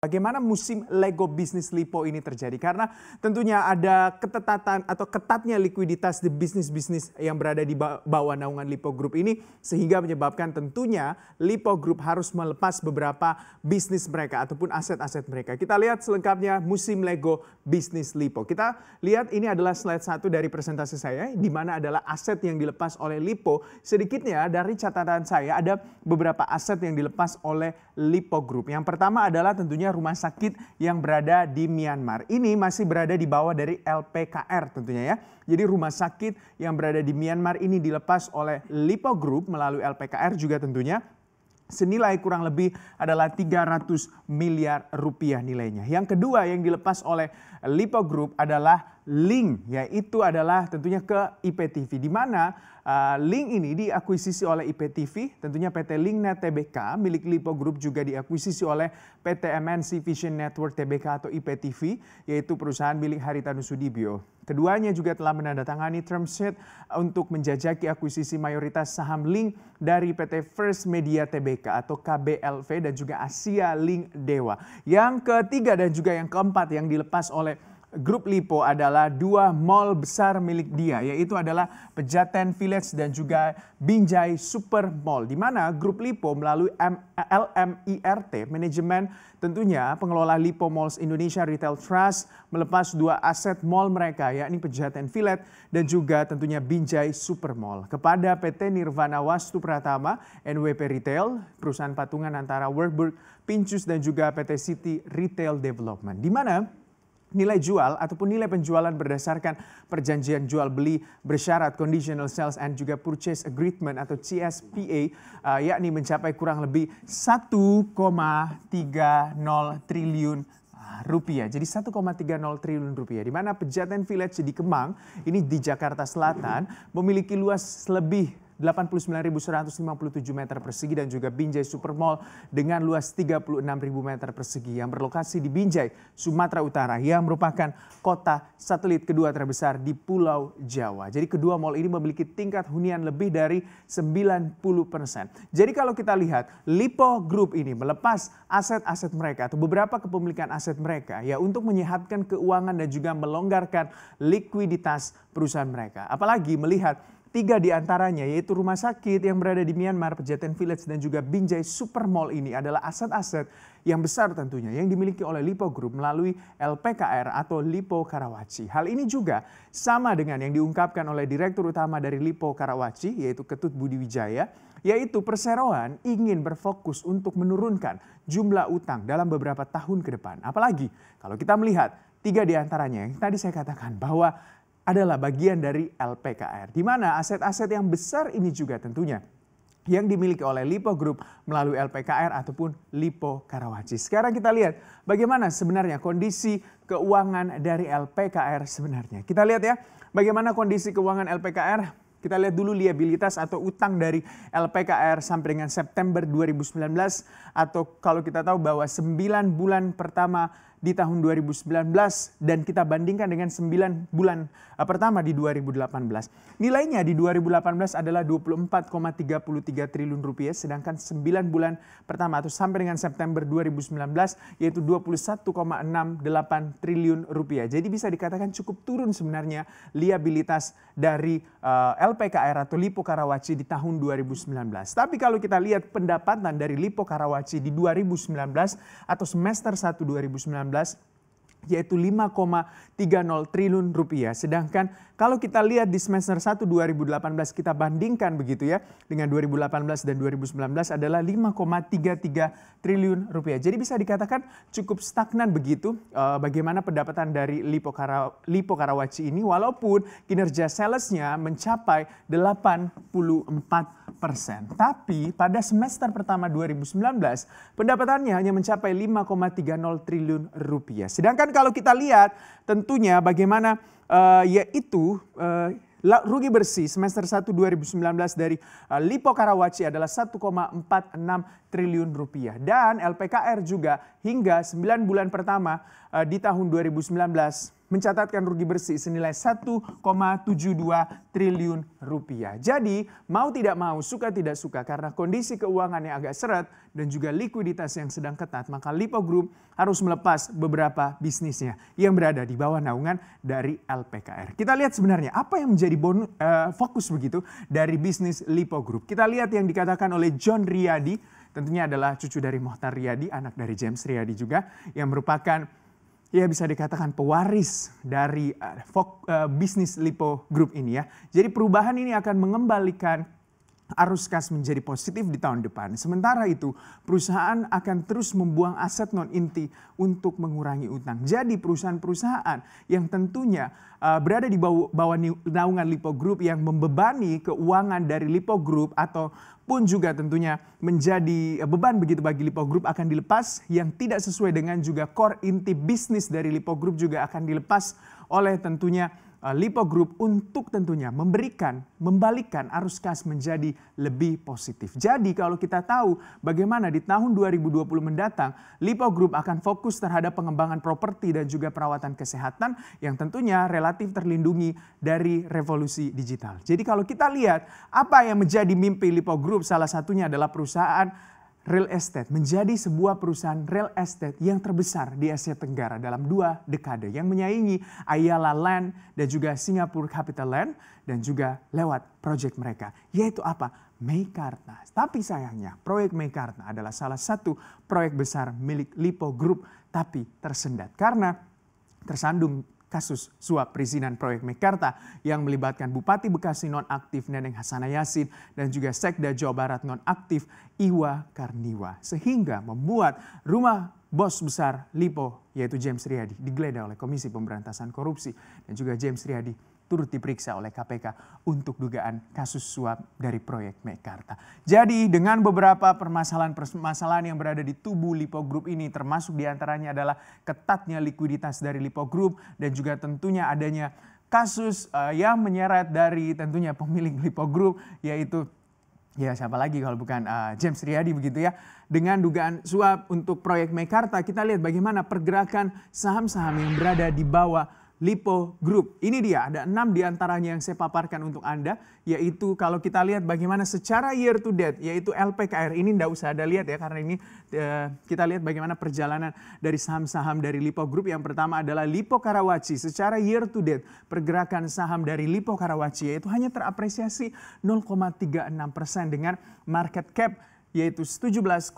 Bagaimana musim Lego bisnis Lipo ini terjadi? Karena tentunya ada ketetatan atau ketatnya likuiditas di bisnis-bisnis yang berada di bawah naungan Lipo Group ini sehingga menyebabkan tentunya Lipo Group harus melepas beberapa bisnis mereka ataupun aset-aset mereka. Kita lihat selengkapnya musim Lego bisnis Lipo. Kita lihat ini adalah slide satu dari presentasi saya di mana adalah aset yang dilepas oleh Lipo. Sedikitnya dari catatan saya ada beberapa aset yang dilepas oleh Lipo Group. Yang pertama adalah tentunya rumah sakit yang berada di Myanmar. Ini masih berada di bawah dari LPKR tentunya ya. Jadi rumah sakit yang berada di Myanmar ini dilepas oleh Lipo Group melalui LPKR juga tentunya senilai kurang lebih adalah 300 miliar rupiah nilainya. Yang kedua yang dilepas oleh Lipo Group adalah link yaitu adalah tentunya ke IPTV di mana uh, link ini diakuisisi oleh IPTV tentunya PT Linknet TBK milik Lipo Group juga diakuisisi oleh PT MNC Vision Network TBK atau IPTV yaitu perusahaan milik Haritanu Sudibyo. Keduanya juga telah menandatangani term sheet untuk menjajaki akuisisi mayoritas saham Link dari PT First Media TBK atau KBLV dan juga Asia Link Dewa. Yang ketiga dan juga yang keempat yang dilepas oleh grup Lipo adalah dua mall besar milik dia, yaitu adalah Pejaten Village dan juga Binjai Super Mall, di mana grup Lipo melalui LMIRT, manajemen tentunya pengelola Lipo Malls Indonesia Retail Trust melepas dua aset mall mereka, yakni Pejaten Village dan juga tentunya Binjai Super Mall kepada PT Nirvana Wastu Pratama NWP Retail, perusahaan patungan antara Workbook, Pincus dan juga PT City Retail Development. Di mana nilai jual ataupun nilai penjualan berdasarkan perjanjian jual beli bersyarat conditional sales and juga purchase agreement atau CSPA uh, yakni mencapai kurang lebih 1,30 triliun uh, rupiah. Jadi 1,30 triliun rupiah. Di mana Pejaten Village di Kemang, ini di Jakarta Selatan, memiliki luas lebih 89.157 meter persegi dan juga Binjai Supermall dengan luas 36.000 meter persegi yang berlokasi di Binjai, Sumatera Utara yang merupakan kota satelit kedua terbesar di Pulau Jawa. Jadi kedua mall ini memiliki tingkat hunian lebih dari 90 persen. Jadi kalau kita lihat Lipo Group ini melepas aset-aset mereka atau beberapa kepemilikan aset mereka ya untuk menyehatkan keuangan dan juga melonggarkan likuiditas perusahaan mereka. Apalagi melihat Tiga di antaranya yaitu rumah sakit yang berada di Myanmar, Pejaten Village dan juga Binjai Super Mall ini adalah aset-aset yang besar tentunya yang dimiliki oleh Lipo Group melalui LPKR atau Lipo Karawaci. Hal ini juga sama dengan yang diungkapkan oleh Direktur Utama dari Lipo Karawaci yaitu Ketut Budi Wijaya yaitu perseroan ingin berfokus untuk menurunkan jumlah utang dalam beberapa tahun ke depan. Apalagi kalau kita melihat tiga di antaranya yang tadi saya katakan bahwa adalah bagian dari LPKR, di mana aset-aset yang besar ini juga tentunya yang dimiliki oleh Lipo Group melalui LPKR ataupun Lipo Karawaci. Sekarang kita lihat bagaimana sebenarnya kondisi keuangan dari LPKR sebenarnya. Kita lihat ya, bagaimana kondisi keuangan LPKR. Kita lihat dulu liabilitas atau utang dari LPKR sampai dengan September 2019 atau kalau kita tahu bahwa 9 bulan pertama di tahun 2019 dan kita bandingkan dengan 9 bulan eh, pertama di 2018. Nilainya di 2018 adalah 24,33 triliun rupiah sedangkan 9 bulan pertama atau sampai dengan September 2019 yaitu 21,68 triliun rupiah. Jadi bisa dikatakan cukup turun sebenarnya liabilitas dari uh, eh, LPKR atau Lipo Karawaci di tahun 2019. Tapi kalau kita lihat pendapatan dari Lipo Karawaci di 2019 atau semester 1 2019 yaitu 5,30 triliun rupiah. Sedangkan kalau kita lihat di semester 1 2018 kita bandingkan begitu ya dengan 2018 dan 2019 adalah 5,33 triliun rupiah. Jadi bisa dikatakan cukup stagnan begitu uh, bagaimana pendapatan dari Lipo, Kara, Lipo Karawaci ini walaupun kinerja salesnya mencapai 84 tapi pada semester pertama 2019 pendapatannya hanya mencapai 5,30 triliun rupiah. Sedangkan kalau kita lihat tentunya bagaimana uh, yaitu uh, Rugi bersih semester 1 2019 dari uh, Lipo Karawaci adalah 1,46 triliun rupiah. Dan LPKR juga hingga 9 bulan pertama di tahun 2019 mencatatkan rugi bersih senilai 1,72 triliun rupiah. Jadi mau tidak mau, suka tidak suka karena kondisi keuangan yang agak seret dan juga likuiditas yang sedang ketat, maka Lipo Group harus melepas beberapa bisnisnya yang berada di bawah naungan dari LPKR. Kita lihat sebenarnya apa yang menjadi bonus, uh, eh, fokus begitu dari bisnis Lipo Group. Kita lihat yang dikatakan oleh John Riyadi tentunya adalah cucu dari Mohtar Riyadi, anak dari James Riyadi juga, yang merupakan ya bisa dikatakan pewaris dari uh, eh, fok, uh, eh, bisnis Lipo Group ini ya. Jadi perubahan ini akan mengembalikan arus kas menjadi positif di tahun depan. Sementara itu, perusahaan akan terus membuang aset non-inti untuk mengurangi utang. Jadi perusahaan-perusahaan yang tentunya uh, berada di bawah, bawah naungan Lipo Group yang membebani keuangan dari Lipo Group atau pun juga tentunya menjadi uh, beban begitu bagi Lipo Group akan dilepas yang tidak sesuai dengan juga core inti bisnis dari Lipo Group juga akan dilepas oleh tentunya Eh, Lipo Group untuk tentunya memberikan, membalikan arus kas menjadi lebih positif. Jadi kalau kita tahu bagaimana di tahun 2020 mendatang, Lipo Group akan fokus terhadap pengembangan properti dan juga perawatan kesehatan yang tentunya relatif terlindungi dari revolusi digital. Jadi kalau kita lihat apa yang menjadi mimpi Lipo Group salah satunya adalah perusahaan real estate menjadi sebuah perusahaan real estate yang terbesar di Asia Tenggara dalam dua dekade yang menyaingi Ayala Land dan juga Singapore Capital Land dan juga lewat proyek mereka yaitu apa? Meikarta. Tapi sayangnya proyek Meikarta adalah salah satu proyek besar milik Lipo Group tapi tersendat karena tersandung kasus suap perizinan proyek Mekarta yang melibatkan Bupati Bekasi nonaktif Neneng Hasan Yasin dan juga Sekda Jawa Barat nonaktif Iwa Karniwa sehingga membuat rumah bos besar Lipo yaitu James Riyadi digeledah oleh Komisi Pemberantasan Korupsi dan juga James Riyadi turut diperiksa oleh KPK untuk dugaan kasus suap dari proyek Mekarta. Jadi dengan beberapa permasalahan-permasalahan yang berada di tubuh Lipo Group ini termasuk diantaranya adalah ketatnya likuiditas dari Lipo Group dan juga tentunya adanya kasus uh, yang menyeret dari tentunya pemilik Lipo Group yaitu ya siapa lagi kalau bukan uh, James Riyadi begitu ya dengan dugaan suap untuk proyek Mekarta kita lihat bagaimana pergerakan saham-saham yang berada di bawah Lipo Group. Ini dia, ada enam diantaranya yang saya paparkan untuk Anda, yaitu kalau kita lihat bagaimana secara year to date, yaitu LPKR ini tidak usah anda lihat ya, karena ini uh, kita lihat bagaimana perjalanan dari saham-saham dari Lipo Group. Yang pertama adalah Lipo Karawaci. Secara year to date, pergerakan saham dari Lipo Karawaci yaitu hanya terapresiasi 0,36 persen dengan market cap yaitu 17,16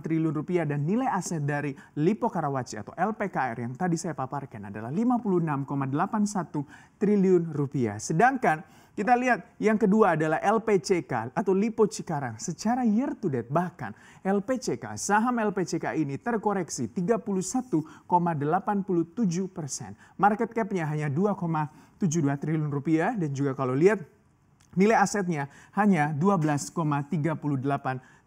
triliun rupiah dan nilai aset dari Lipo Karawaci atau LPKR yang tadi saya paparkan adalah 56,81 triliun rupiah. Sedangkan kita lihat yang kedua adalah LPCK atau Lipo Cikarang. Secara year to date bahkan LPCK, saham LPCK ini terkoreksi 31,87 persen. Market cap-nya hanya 2,72 triliun rupiah dan juga kalau lihat Nilai asetnya hanya 12,38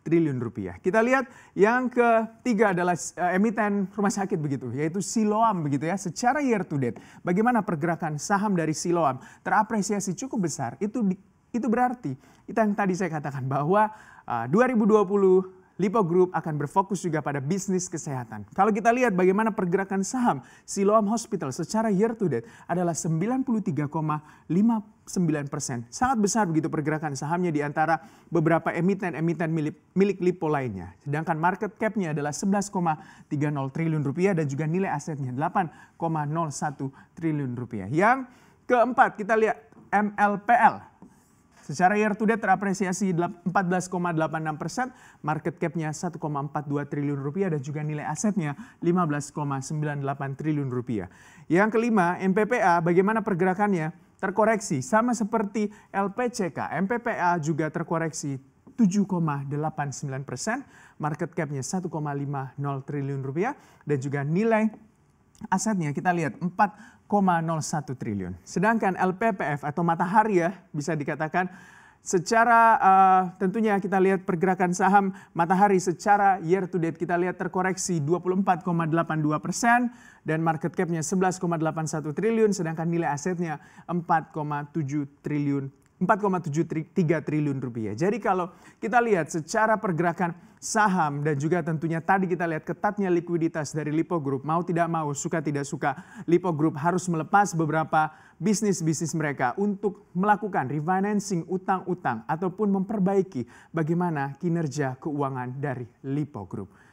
triliun rupiah. Kita lihat yang ketiga adalah eh, emiten rumah sakit begitu, yaitu Siloam begitu ya. Secara year to date, bagaimana pergerakan saham dari Siloam terapresiasi cukup besar. Itu itu berarti itu yang tadi saya katakan bahwa 2020 eh, Lipo Group akan berfokus juga pada bisnis kesehatan. Kalau kita lihat bagaimana pergerakan saham Siloam Hospital secara year to date adalah 93,59 persen. Sangat besar begitu pergerakan sahamnya di antara beberapa emiten-emiten milik, milik Lipo lainnya. Sedangkan market cap-nya adalah 11,30 triliun rupiah dan juga nilai asetnya 8,01 triliun rupiah. Yang keempat kita lihat MLPL Secara year to date terapresiasi 14,86 persen, market cap-nya 1,42 triliun rupiah dan juga nilai asetnya 15,98 triliun rupiah. Yang kelima, MPPA bagaimana pergerakannya? Terkoreksi sama seperti LPCK, MPPA juga terkoreksi 7,89 persen, market cap-nya 1,50 triliun rupiah dan juga nilai asetnya kita lihat 4 triliun. Sedangkan LPPF atau Matahari ya bisa dikatakan secara uh, tentunya kita lihat pergerakan saham Matahari secara year to date kita lihat terkoreksi 24,82 persen dan market capnya 11,81 triliun sedangkan nilai asetnya 4,7 triliun 4,73 triliun rupiah. Jadi kalau kita lihat secara pergerakan saham dan juga tentunya tadi kita lihat ketatnya likuiditas dari Lipo Group. Mau tidak mau, suka tidak suka, Lipo Group harus melepas beberapa bisnis-bisnis mereka untuk melakukan refinancing utang-utang ataupun memperbaiki bagaimana kinerja keuangan dari Lipo Group.